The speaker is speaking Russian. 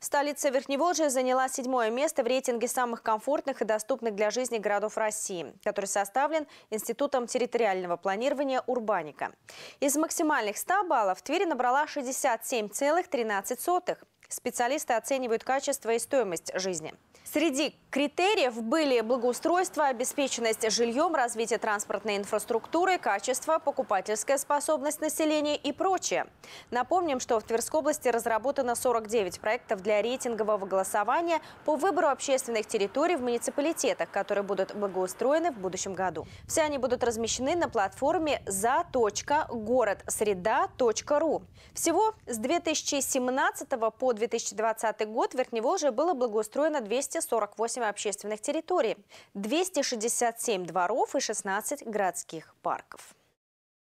Столица Верхневолжья заняла седьмое место в рейтинге самых комфортных и доступных для жизни городов России, который составлен Институтом территориального планирования «Урбаника». Из максимальных 100 баллов Тверь набрала 67,13. Специалисты оценивают качество и стоимость жизни. Среди критериев были благоустройство, обеспеченность жильем, развитие транспортной инфраструктуры, качество, покупательская способность населения и прочее. Напомним, что в Тверской области разработано 49 проектов для рейтингового голосования по выбору общественных территорий в муниципалитетах, которые будут благоустроены в будущем году. Все они будут размещены на платформе за.городсреда.ру. Всего с 2017 по 2020 год в Верхневолжье было благоустроено 200 248 общественных территорий, 267 дворов и 16 городских парков.